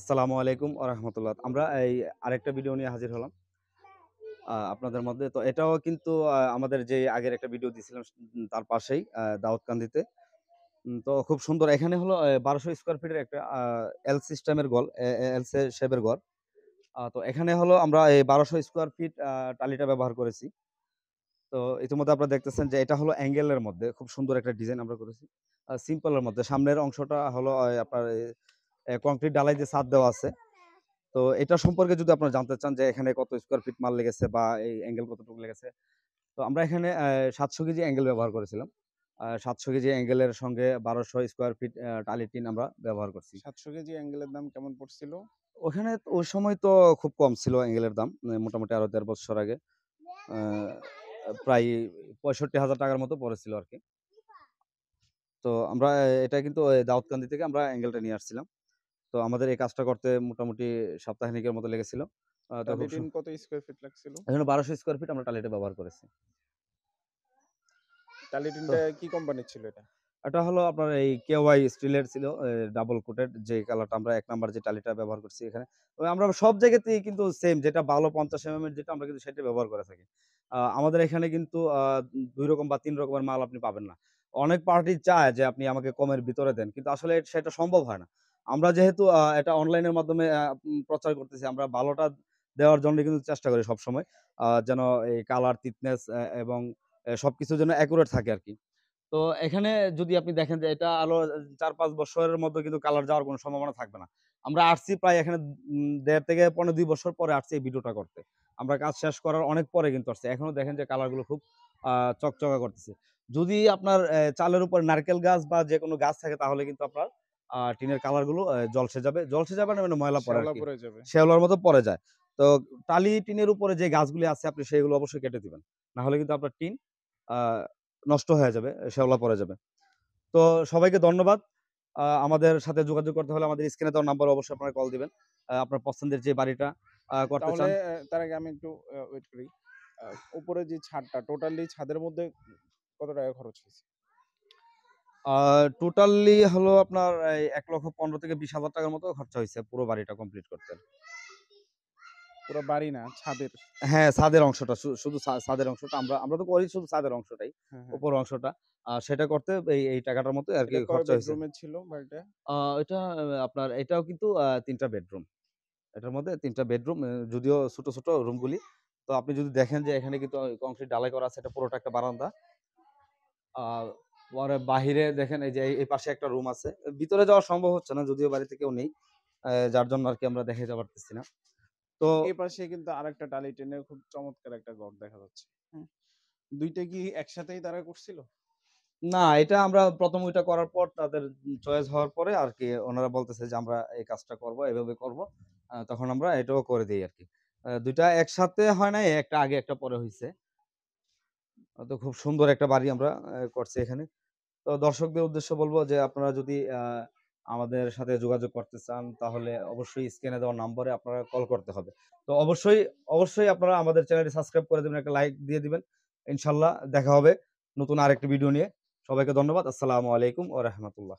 আসসালামু আলাইকুম আরহামতুল্লাহ আমরা এই আরেকটা ভিডিও নিয়ে হাজির হলাম আপনাদের মধ্যে তো এটাও কিন্তু আমাদের যে আগের একটা ভিডিও দিয়েছিলাম তার পাশেই দাউদকান্দিতে তো খুব সুন্দর এখানে হলো বারোশো স্কোয়ার ফিটের একটা এল সিস্টেমের গল এল সেবের ঘর তো এখানে হলো আমরা এই বারোশো স্কোয়ার ফিট টালিটা ব্যবহার করেছি তো ইতিমধ্যে আপনারা দেখতেছেন যে এটা হলো অ্যাঙ্গেলের মধ্যে খুব সুন্দর একটা ডিজাইন আমরা করেছি সিম্পলের মধ্যে সামনের অংশটা হলো আপনার কংক্রিট ডালাই যে ছাদ দেওয়া আছে তো এটা সম্পর্কে যদি আপনারা জানতে চান যে এখানে কত স্কোয়ার ফিট মাল লেগেছে বা এই অ্যাঙ্গেল কতটুকু লেগেছে তো আমরা এখানে সাতশো কেজি অ্যাঙ্গেল ব্যবহার করেছিলাম সাতশো কেজি অ্যাঙ্গেলের সঙ্গে বারোশো স্কোয়ার ফিট টালি টিন আমরা ব্যবহার করছি সাতশো কেজি অ্যাঙ্গেলের দাম কেমন পড়ছিল ওখানে ওই সময় তো খুব কম ছিল অ্যাঙ্গেলের দাম মোটামুটি আরো দেড় বছর আগে প্রায় পঁয়ষট্টি হাজার টাকার মতো পড়েছিল আর কি তো আমরা এটা কিন্তু দাউদকান্দি থেকে আমরা অ্যাঙ্গেলটা নিয়ে আসছিলাম তো আমাদের এই কাজটা করতে মোটামুটি সপ্তাহখানিকের মতো লেগেছিল কত ফিট লাগছিল ফিট আমরা ব্যবহার করেছি টালিটিনটা কি কোম্পানির ছিল এটা এটা হলো আপনার এই কেওয়াই স্টিলের ছিল ডাবল কোটেড যে কালারটা আমরা এক নাম্বার যে টালিটা ব্যবহার করছি এখানে আমরা সব জায়গাতেই কিন্তু সেম যেটা ভালো পঞ্চাশ mm এম যেটা আমরা কিন্তু সেটা ব্যবহার করে থাকি আমাদের এখানে কিন্তু দুই রকম বা তিন রকমের মাল আপনি পাবেন না অনেক পার্টি চায় যে আপনি আমাকে কমের ভিতরে দেন কিন্তু আসলে সেটা সম্ভব হয় না আমরা যেহেতু এটা অনলাইনের মাধ্যমে প্রচার করতেছি আমরা ভালোটা দেওয়ার জন্য কিন্তু চেষ্টা করি সবসময় যেন এই কালার থিকনেস এবং সব কিছু যেন অ্যাকুরেট থাকে আর কি তো এখানে যদি আপনি দেখেন যে এটা আলো চার পাঁচ বছরের মধ্যে কিন্তু কালার যাওয়ার কোনো সম্ভাবনা থাকবে না আমরা আসছি প্রায় এখানে দেড় থেকে পনেরো দুই বছর পরে আসছি এই ভিডিওটা করতে আমরা কাজ শেষ করার অনেক পরে কিন্তু আসছে এখনও দেখেন যে কালারগুলো খুব চকচকা করতেছে যদি আপনার চালের উপর নারকেল গাছ বা যে কোনো গাছ থাকে তাহলে কিন্তু আপনার আর টিনের কালার গুলো জলসে যাবে জলসে যাবে না মানে ময়লা পড়ে শেওলার মতো পড়ে যায় তো টালি টিনের উপরে যে গাছগুলি আছে আপনি সেইগুলো অবশ্যই কেটে দিবেন না হলে কিন্তু আপনার টিন নষ্ট হয়ে যাবে শেওলা পড়ে যাবে তো সবাইকে ধন্যবাদ আমাদের সাথে যোগাযোগ করতে হলে আমাদের স্ক্রিনে দেওয়া নাম্বার অবশ্যই আপনারা কল দিবেন আপনার পছন্দের যে বাড়িটা করতে চান তার আগে আমি একটু ওয়েট করি উপরে যে ছাদটা টোটালি ছাদের মধ্যে কত টাকা খরচ হয়েছে টোটালি হলো আপনার এক লক্ষ পনেরো থেকে বিশ হাজার টাকার মতো খরচা হয়েছে পুরো বাড়িটা কমপ্লিট করতে পুরো বাড়ি না ছাদের হ্যাঁ ছাদের অংশটা শুধু ছাদের অংশটা আমরা আমরা তো করি শুধু ছাদের অংশটাই হ্যাঁ, হ্যাঁ। উপর অংশটা আর সেটা করতে এই এই টাকাটার মতো আর কি খরচা হয়েছে রুমে ছিল বাড়িটা এটা আপনার এটাও কিন্তু তিনটা বেডরুম এটার মধ্যে তিনটা বেডরুম যদিও ছোট ছোট রুমগুলি তো আপনি যদি দেখেন যে এখানে কিন্তু কংক্রিট ডালাই করা আছে এটা পুরোটা একটা বারান্দা আর পরে বাহিরে দেখেন এই যে এই পাশে একটা রুম আছে ভিতরে যাওয়া সম্ভব হচ্ছে না যদিও বাড়িতে কেউ নেই যার জন্য আর কি আমরা যেতে পারতেছি না তো এই পাশে কিন্তু আরেকটা টালি টেনের খুব চমৎকার একটা ঘর দেখা যাচ্ছে দুইটা কি একসাথেই তারা করছিল না এটা আমরা প্রথম ওইটা করার পর তাদের চয়েস হওয়ার পরে আর কি ওনারা বলতেছে যে আমরা এই কাজটা করব এভাবে করব তখন আমরা এটাও করে দিই আর কি দুইটা একসাথে হয় না একটা আগে একটা পরে হয়েছে তো খুব সুন্দর একটা বাড়ি আমরা করছি এখানে তো দর্শকদের উদ্দেশ্য বলবো যে আপনারা যদি আমাদের সাথে যোগাযোগ করতে চান তাহলে অবশ্যই স্ক্রিনে দেওয়া নম্বরে আপনারা কল করতে হবে তো অবশ্যই অবশ্যই আপনারা আমাদের চ্যানেলটি সাবস্ক্রাইব করে দেবেন একটা লাইক দিয়ে দিবেন ইনশাল্লাহ দেখা হবে নতুন আরেকটি ভিডিও নিয়ে সবাইকে ধন্যবাদ আসসালামু আলাইকুম ও রহমতুল্লাহ